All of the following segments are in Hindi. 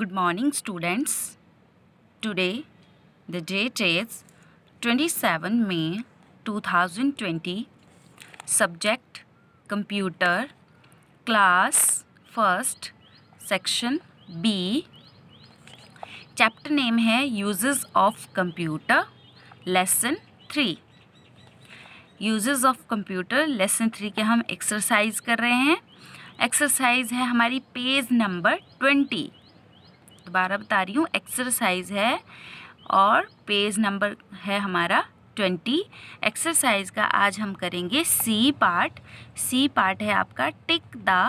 Good morning students. Today the date is 27 May 2020. Subject Computer Class First Section B chapter name है uses of computer lesson three uses of computer lesson three के हम एक्सरसाइज कर रहे हैं एक्सरसाइज है हमारी पेज नंबर ट्वेंटी दोबारा बता रही हूँ एक्सरसाइज है और पेज नंबर है हमारा ट्वेंटी एक्सरसाइज का आज हम करेंगे सी पार्ट सी पार्ट है आपका tick the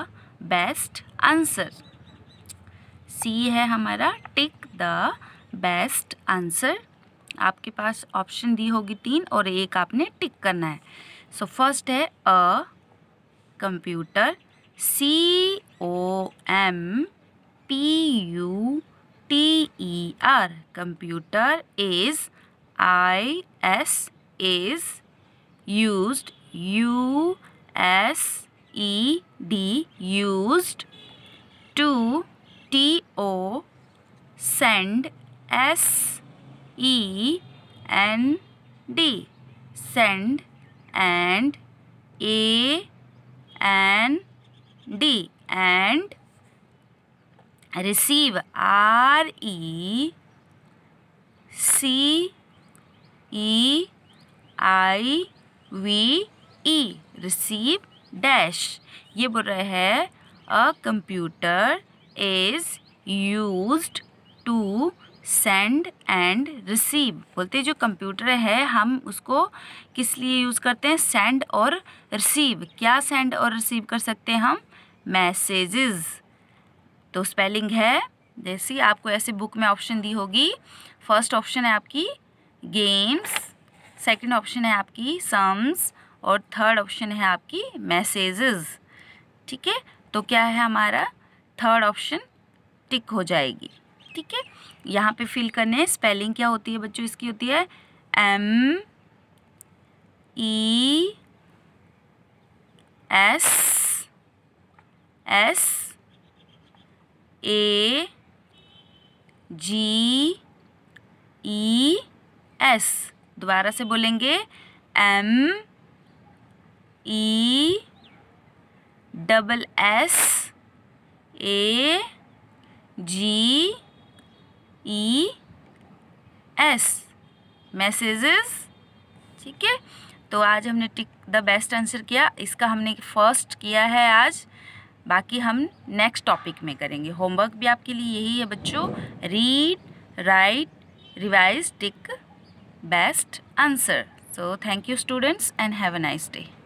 best answer C है हमारा टिक द बेस्ट आंसर आपके पास ऑप्शन दी होगी तीन और एक आपने टिक करना है सो so, फर्स्ट है a computer C O M P U T E R. Computer is I S is used U S E D used to T O send S E N D send and A N D and receive R E C E I V E receive dash ये बोल रहे हैं a computer is use to send and receive बोलते जो कंप्यूटर है हम उसको किस लिए यूज़ करते हैं सेंड और रिसीव क्या सेंड और रिसीव कर सकते हैं हम मैसेजेस तो स्पेलिंग है जैसी आपको ऐसे बुक में ऑप्शन दी होगी फर्स्ट ऑप्शन है आपकी गेम्स सेकंड ऑप्शन है आपकी सम्स और थर्ड ऑप्शन है आपकी मैसेजेस ठीक है तो क्या है हमारा थर्ड ऑप्शन टिक हो जाएगी ठीक है यहाँ पे फिल करने स्पेलिंग क्या होती है बच्चों इसकी होती है M E S S A G E S दोबारा से बोलेंगे M E double S A G E S messages ठीक है तो आज हमने टिक द बेस्ट आंसर किया इसका हमने फर्स्ट किया है आज बाकी हम नेक्स्ट टॉपिक में करेंगे होमवर्क भी आपके लिए यही है बच्चों read write revise tick best answer so thank you students and have a nice day